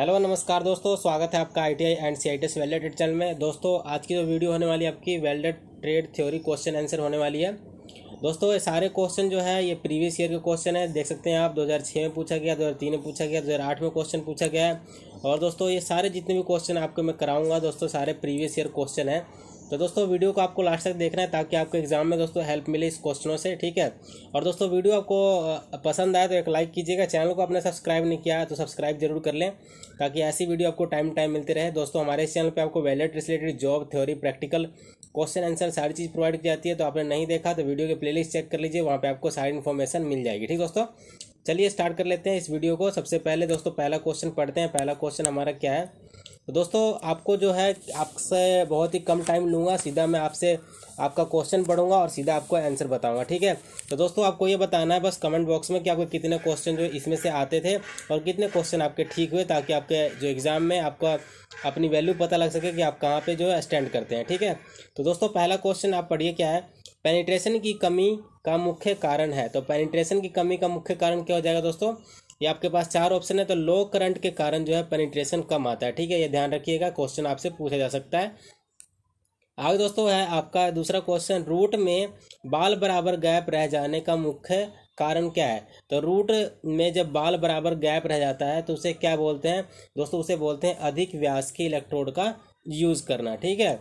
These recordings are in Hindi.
हेलो नमस्कार दोस्तों स्वागत है आपका I T I and C I T S channel में दोस्तों आज की जो वीडियो होने वाली है आपकी welder trade theory question answer होने वाली है दोस्तों ये सारे क्वेश्चन जो है ये प्रीवियस ईयर के क्वेश्चन है देख सकते हैं आप 2006 में पूछा गया 2003 में पूछा गया 2008 में क्वेश्चन पूछा गया है और दोस्तों ये सारे जितने भी क्वेश्चन आपको मैं कराऊंगा दोस्तों सारे प्रीवियस ईयर क्वेश्चन है तो दोस्तों वीडियो को आपको लास्ट तक देखना है ताकि आपको एग्जाम में दोस्तों हेल्प मिले इस क्वेश्चनों से ठीक है और दोस्तों वीडियो आपको पसंद आए तो एक लाइक कीजिएगा चैनल को आपने सब्सक्राइब नहीं किया है तो सब्सक्राइब जरूर कर लें ताकि ऐसी वीडियो आपको टाइम टाइम मिलते रहे दोस्तों हमारे इस चैनल पर आपको welder related job theory practical question answer सारी चीज़ प्रोवाइड की जाती है तो आपने नहीं देखा तो वीडियो के प्लेलिस्ट चेक कर लीजिए वहाँ पर आपको सारी इन्फॉर्मेशन मिल जाएगी ठीक दोस्तों चलिए स्टार्ट कर लेते हैं इस वीडियो को सबसे पहले दोस्तों पहला क्वेश्चन पढ़ते हैं पहला क्वेश्चन हमारा क्या है तो दोस्तों आपको जो है आपसे बहुत ही कम टाइम लूँगा सीधा मैं आपसे आपका क्वेश्चन पढ़ूंगा और सीधा आपको आंसर बताऊंगा ठीक है तो दोस्तों आपको ये बताना है बस कमेंट बॉक्स में कि आपको कितने क्वेश्चन जो इसमें से आते थे और कितने क्वेश्चन आपके ठीक हुए ताकि आपके जो एग्ज़ाम में आपका अपनी वैल्यू पता लग सके कि आप कहाँ पर जो है स्टैंड करते हैं ठीक है तो दोस्तों पहला क्वेश्चन आप पढ़िए क्या है पेनिट्रेशन की कमी का मुख्य कारण है तो पेनिट्रेशन की कमी का मुख्य कारण क्या हो जाएगा दोस्तों ये आपके पास चार ऑप्शन है तो लो करंट के कारण जो है पेनिट्रेशन कम आता है ठीक है ये ध्यान रखिएगा क्वेश्चन आपसे पूछा जा सकता है आगे दोस्तों है आपका दूसरा क्वेश्चन रूट में बाल बराबर गैप रह जाने का मुख्य कारण क्या है तो रूट में जब बाल बराबर गैप रह जाता है तो उसे क्या बोलते हैं दोस्तों उसे बोलते हैं अधिक व्यास के इलेक्ट्रोड का यूज़ करना ठीक है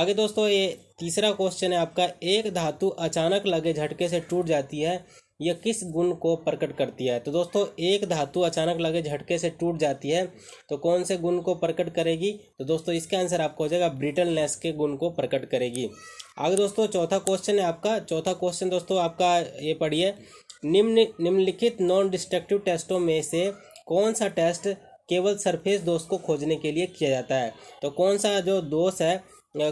आगे दोस्तों ये तीसरा क्वेश्चन है आपका एक धातु अचानक लगे झटके से टूट जाती है यह किस गुण को प्रकट करती है तो दोस्तों एक धातु अचानक लगे झटके से टूट जाती है तो कौन से गुण को प्रकट करेगी तो दोस्तों इसका आंसर आपको हो जाएगा ब्रिटलनेस के गुण को प्रकट करेगी आगे दोस्तों चौथा क्वेश्चन है आपका चौथा क्वेश्चन दोस्तों आपका ये पढ़िए निम्न निम्नलिखित नॉन डिस्ट्रक्टिव टेस्टों में से कौन सा टेस्ट केवल सरफेस दोष को खोजने के लिए किया जाता है तो कौन सा जो दोष है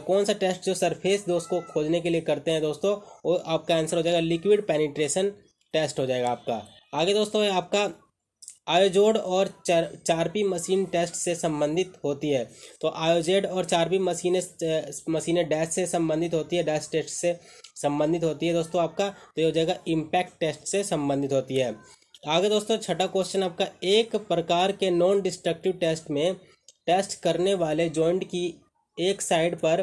कौन सा टेस्ट जो सरफेस दोष को खोजने के लिए करते हैं दोस्तों वो आपका आंसर हो जाएगा लिक्विड पेनिट्रेशन टेस्ट हो जाएगा आपका आगे दोस्तों आपका आयोजोड और चार चारपी मशीन टेस्ट से संबंधित होती है तो आयोजेड और चारपी मशीने मशीने डैश से संबंधित होती है डैश टेस्ट से संबंधित होती है दोस्तों आपका तो ये हो जाएगा इम्पैक्ट टेस्ट से संबंधित होती है आगे दोस्तों छठा क्वेश्चन आपका एक प्रकार के नॉन डिस्ट्रक्टिव टेस्ट में टेस्ट करने वाले जॉइंट की एक साइड पर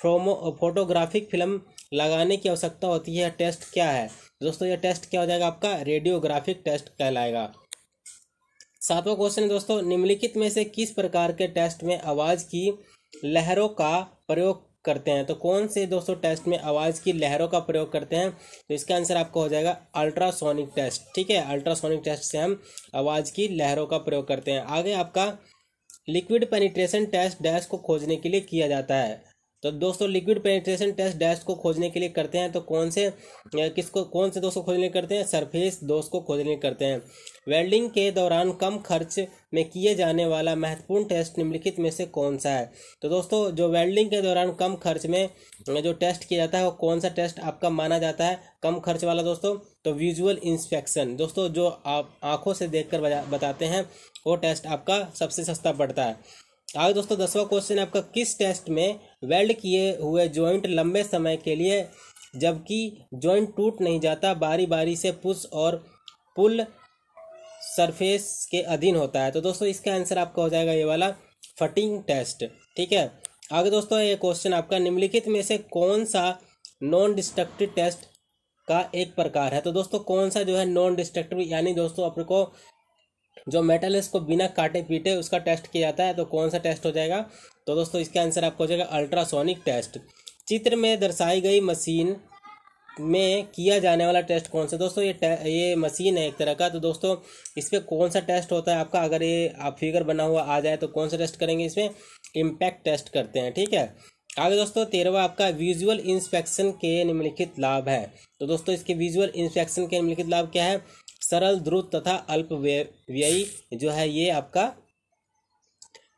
फ्रोमो फोटोग्राफिक फिल्म लगाने की आवश्यकता होती है टेस्ट क्या है दोस्तों यह टेस्ट क्या हो जाएगा आपका रेडियोग्राफिक टेस्ट कहलाएगा सातवां क्वेश्चन है दोस्तों निम्नलिखित में से किस प्रकार के टेस्ट में आवाज की लहरों का प्रयोग करते हैं तो कौन से दोस्तों टेस्ट में आवाज़ की लहरों का प्रयोग करते हैं तो इसका आंसर आपको हो जाएगा अल्ट्रासोनिक टेस्ट ठीक है अल्ट्रासोनिक टेस्ट से हम आवाज़ की लहरों का प्रयोग करते हैं आगे आपका लिक्विड पेनिट्रेशन टेस्ट डैश को खोजने के लिए किया जाता है तो दोस्तों लिक्विड पेनिट्रेशन टेस्ट डैश को खोजने के लिए करते हैं तो कौन से किसको कौन से दोस्तों खोजने करते हैं सरफेस दोस्त को खोजने करते हैं वेल्डिंग के दौरान कम खर्च में किए जाने वाला महत्वपूर्ण टेस्ट निम्नलिखित में से कौन सा है तो दोस्तों जो वेल्डिंग के दौरान कम खर्च में जो टेस्ट किया जाता है वो कौन सा टेस्ट आपका माना जाता है कम खर्च वाला दोस्तों तो विजुअल इंस्पेक्शन दोस्तों जो आप आँखों से देखकर बताते हैं वो टेस्ट आपका सबसे सस्ता पड़ता है आगे दोस्तों दसवां क्वेश्चन है आपका किस टेस्ट में वेल्ड किए हुए ज्वाइंट लंबे समय के लिए जबकि ज्वाइंट टूट नहीं जाता बारी बारी से पुश और पुल सरफेस के अधीन होता है तो दोस्तों इसका आंसर आपका हो जाएगा ये वाला फटिंग टेस्ट ठीक है आगे दोस्तों ये क्वेश्चन आपका निम्नलिखित में से कौन सा नॉन डिस्ट्रक्टिव टेस्ट का एक प्रकार है तो दोस्तों कौन सा जो है नॉन डिस्ट्रक्टिव यानी दोस्तों अपने को जो मेटल है इसको बिना काटे पीटे उसका टेस्ट किया जाता है तो कौन सा टेस्ट हो जाएगा तो दोस्तों इसका आंसर आपको हो जाएगा अल्ट्रासोनिक टेस्ट चित्र में दर्शाई गई मशीन में किया जाने वाला टेस्ट कौन सा दोस्तों ये ये मशीन है एक तरह का तो दोस्तों इस पर कौन सा टेस्ट होता है आपका अगर ये आप फिगर बना हुआ आ जाए तो कौन सा टेस्ट करेंगे इसमें इम्पैक्ट टेस्ट करते हैं ठीक है आगे दोस्तों तेरहवा आपका विजुअल इंस्पेक्शन के निम्नलिखित लाभ है तो दोस्तों इसके विजुअल इंस्पेक्शन के निम्नलिखित लाभ क्या है सरल द्रुत तथा अल्प व्ययी जो है ये आपका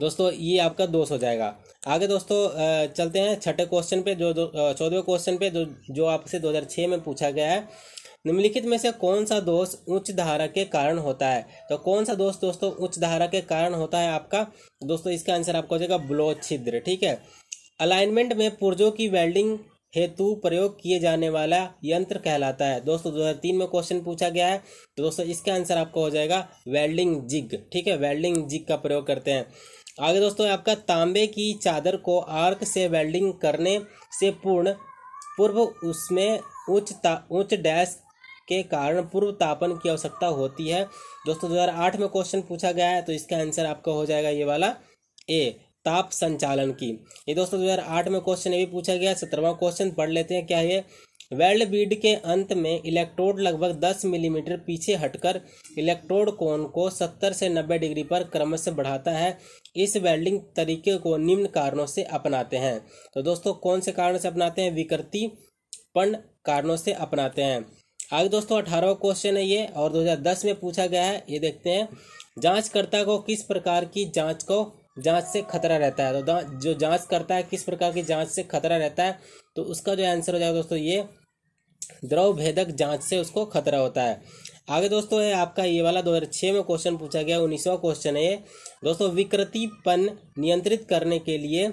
दोस्तों ये आपका दोष हो जाएगा आगे दोस्तों चलते हैं छठे क्वेश्चन पे जो चौदहवें क्वेश्चन पे जो जो आपसे 2006 में पूछा गया है निम्नलिखित में से कौन सा दोष उच्च धारा के कारण होता है तो कौन सा दोष दोस्तों उच्च धारा के कारण होता है आपका दोस्तों इसका आंसर आपको हो जाएगा ब्लो छिद्र ठीक है अलाइनमेंट में पुर्जों की वेल्डिंग हेतु प्रयोग किए जाने वाला यंत्र कहलाता है दोस्तों 2003 में क्वेश्चन पूछा गया है तो दोस्तों इसका आंसर आपको हो जाएगा वेल्डिंग जिग ठीक है वेल्डिंग जिग का प्रयोग करते हैं आगे दोस्तों आपका तांबे की चादर को आर्क से वेल्डिंग करने से पूर्ण पूर्व उसमें उच्च उच्च डैश के कारण पूर्व तापन की आवश्यकता होती है दोस्तों 2008 में क्वेश्चन पूछा गया है तो इसका आंसर आपका हो जाएगा ये वाला ए ताप संचालन की ये दोस्तों 2008 में क्वेश्चन ये भी पूछा गया सत्रहवा क्वेश्चन पढ़ लेते हैं क्या है वेल्ड बीड के अंत में इलेक्ट्रोड लगभग 10 मिलीमीटर पीछे हटकर इलेक्ट्रोड कोन को 70 से 90 डिग्री पर क्रमश बढ़ाता है इस वेल्डिंग तरीके को निम्न कारणों से अपनाते हैं तो दोस्तों कौन से कारण से अपनाते हैं पंड कारणों से अपनाते हैं आगे दोस्तों अठारहवा क्वेश्चन है ये और 2010 में पूछा गया है ये देखते हैं जांचकर्ता को किस प्रकार की जांच को जांच से खतरा रहता है तो जो जांच करता है किस प्रकार की जांच से खतरा रहता है तो उसका जो आंसर हो जाएगा दोस्तों ये द्रव भेदक जांच से उसको खतरा होता है आगे दोस्तों है आपका ये वाला 2006 में क्वेश्चन पूछा गया उन्नीसवा क्वेश्चन है दोस्तों विकृतिपन नियंत्रित करने के लिए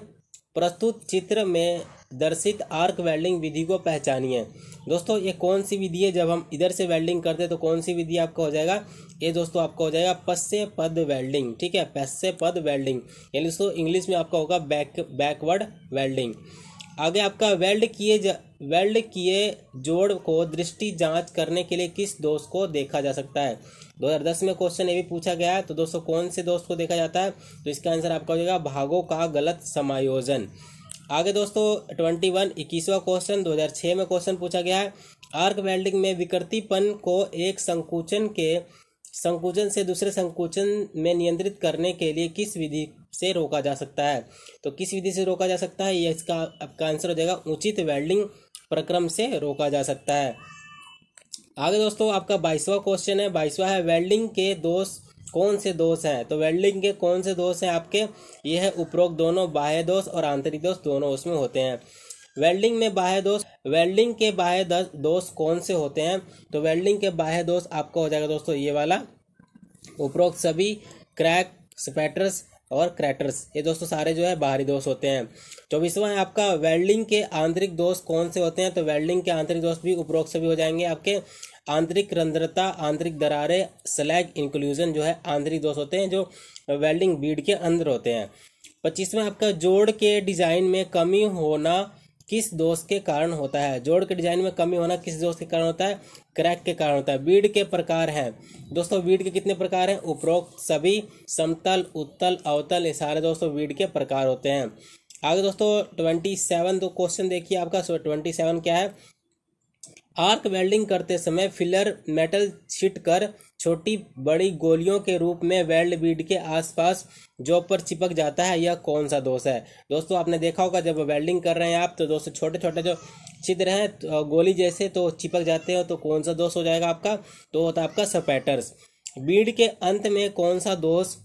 प्रस्तुत चित्र में दर्शित आर्क वेल्डिंग विधि को पहचानिए दोस्तों ये कौन सी विधि है जब हम इधर से वेल्डिंग करते हैं तो कौन सी विधि आपका हो जाएगा ये दोस्तों आपका हो जाएगा पश्य पद वेल्डिंग ठीक है पश्य पद वेल्डिंग यानी दोस्तों इंग्लिश में आपका होगा बैक बैकवर्ड वेल्डिंग आगे आपका वेल्ड किए वेल्ड किए जोड़ को दृष्टि जांच करने के लिए किस दोष को देखा जा सकता है 2010 में क्वेश्चन ये भी पूछा गया है तो दोस्तों कौन से दोष को देखा जाता है तो इसका आंसर आपका हो जाएगा भागों का गलत समायोजन आगे दोस्तों ट्वेंटी वन इक्कीसवा क्वेश्चन दो हज़ार छह में क्वेश्चन पूछा गया है आर्क वेल्डिंग में विकृतिपन को एक संकुचन के संकुचन से दूसरे संकुचन में नियंत्रित करने के लिए किस विधि से रोका जा सकता है तो किस विधि से रोका जा सकता है यह इसका आपका आंसर हो जाएगा उचित वेल्डिंग प्रक्रम से रोका जा सकता है आगे दोस्तों आपका बाईसवा क्वेश्चन है बाईसवा है वेल्डिंग के दोष कौन से दोष हैं तो वेल्डिंग के कौन से दोष हैं आपके ये है उपरोक्त दोनों बाह्य दोष और आंतरिक दोष दोनों उसमें होते हैं वेल्डिंग में बाह्य दोष वेल्डिंग के बाह्य दोष कौन से होते हैं तो वेल्डिंग के बाह्य दोष आपका हो जाएगा दोस्तों ये वाला उपरोक्त सभी क्रैक स्पैटर्स और क्रैटर्स ये दोस्तों सारे जो है बाहरी दोष होते हैं चौबीसवा है आपका वेल्डिंग के आंतरिक दोष कौन से होते हैं तो वेल्डिंग के आंतरिक दोष भी उपरोक्त सभी हो जाएंगे आपके आंतरिक रंध्रता आंतरिक दरारें स्लैग इंक्लूजन जो है आंतरिक दोष होते हैं जो वेल्डिंग बीड के अंदर होते हैं पच्चीसवें आपका जोड़ के डिजाइन में कमी होना किस दोष के कारण होता है जोड़ के डिजाइन में कमी होना किस दोष के कारण होता है क्रैक के कारण होता है बीड के प्रकार हैं दोस्तों बीड के कितने प्रकार हैं उपरोक्त सभी समतल उत्तल अवतल ये सारे दोस्तों बीड के प्रकार होते हैं आगे दोस्तों ट्वेंटी सेवन तो क्वेश्चन देखिए आपका ट्वेंटी सेवन क्या है आर्क वेल्डिंग करते समय फिलर मेटल छिट कर छोटी बड़ी गोलियों के रूप में वेल्ड बीड के आसपास जॉब पर चिपक जाता है यह कौन सा दोष है दोस्तों आपने देखा होगा जब वेल्डिंग कर रहे हैं आप तो दोस्तों छोटे छोटे जो छिद्र हैं तो गोली जैसे तो चिपक जाते हैं तो कौन सा दोष हो जाएगा आपका तो होता है आपका सपैटर्स बीड के अंत में कौन सा दोष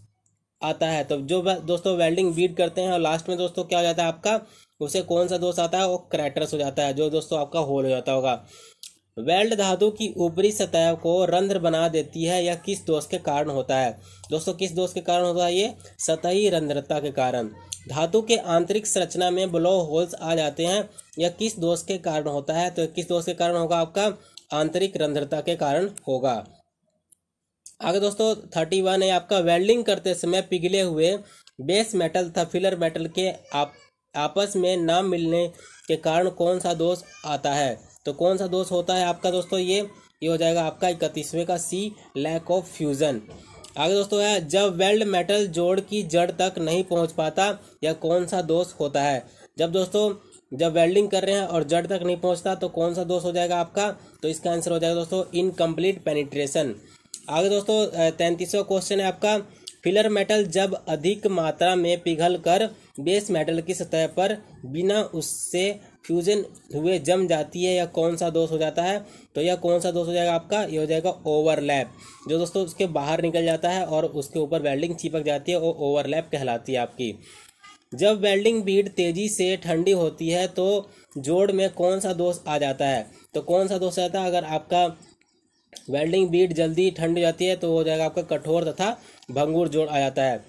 आता है तो जो दोस्तों वेल्डिंग बीड करते हैं और लास्ट में दोस्तों क्या हो जाता है आपका उसे कौन सा दोष आता है वो क्रैटर्स हो जाता है जो दोस्तों आपका होल हो जाता होगा वेल्ड धातु की ऊपरी सतह को रंध्र बना देती है यह किस दोष के कारण होता है दोस्तों किस दोष के कारण होता है ये सतही रंध्रता के कारण धातु के आंतरिक संरचना में ब्लो होल्स आ जाते हैं यह किस दोष के कारण होता है तो किस दोष के कारण होगा आपका आंतरिक रंध्रता के कारण होगा आगे दोस्तों थर्टी वन है आपका वेल्डिंग करते समय पिघले हुए बेस मेटल तथा फिलर मेटल के आप आपस में ना मिलने के कारण कौन सा दोष आता है तो कौन सा दोष होता है आपका दोस्तों ये ये हो जाएगा आपका इकतीसवें का सी लैक ऑफ फ्यूज़न आगे दोस्तों है जब वेल्ड मेटल जोड़ की जड़ तक नहीं पहुंच पाता या कौन सा दोष होता है जब दोस्तों जब वेल्डिंग कर रहे हैं और जड़ तक नहीं पहुंचता तो कौन सा दोष हो जाएगा आपका तो इसका आंसर हो जाएगा दोस्तों इनकम्प्लीट पेनिट्रेशन आगे दोस्तों तैंतीसवा क्वेश्चन है आपका फिलर मेटल जब अधिक मात्रा में पिघलकर बेस मेटल की सतह पर बिना उससे फ्यूजन हुए जम जाती है या कौन सा दोष हो जाता है तो यह कौन सा दोष हो जाएगा आपका ये हो जाएगा ओवरलैप जो दोस्तों उसके बाहर निकल जाता है और उसके ऊपर वेल्डिंग चिपक जाती है वो ओवरलैप कहलाती है आपकी जब वेल्डिंग बीड तेज़ी से ठंडी होती है तो जोड़ में कौन सा दोष आ जाता है तो कौन सा दोष आता है अगर आपका वेल्डिंग बीट जल्दी ठंड जाती है तो हो जाएगा आपका कठोर तथा भंगुर जोड़ आ जाता है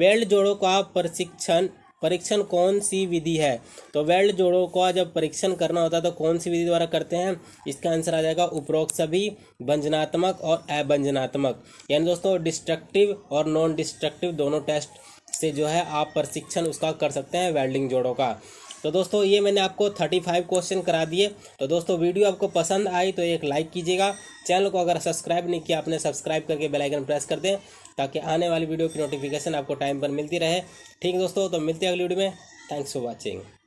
वेल्ड जोड़ों का प्रशिक्षण परीक्षण कौन सी विधि है तो वेल्ड जोड़ों का जब परीक्षण करना होता है तो कौन सी विधि द्वारा करते हैं इसका आंसर आ जाएगा उपरोक्त सभी भंजनात्मक और अभंजनात्मक यानी दोस्तों डिस्ट्रक्टिव और नॉन डिस्ट्रक्टिव दोनों टेस्ट से जो है आप प्रशिक्षण उसका कर सकते हैं वेल्डिंग जोड़ों का तो दोस्तों ये मैंने आपको थर्टी फाइव क्वेश्चन करा दिए तो दोस्तों वीडियो आपको पसंद आई तो एक लाइक कीजिएगा चैनल को अगर सब्सक्राइब नहीं किया आपने सब्सक्राइब करके बेलाइकन प्रेस कर दें ताकि आने वाली वीडियो की नोटिफिकेशन आपको टाइम पर मिलती रहे ठीक है दोस्तों तो मिलते हैं अगली वीडियो में थैंक्स फॉर वॉचिंग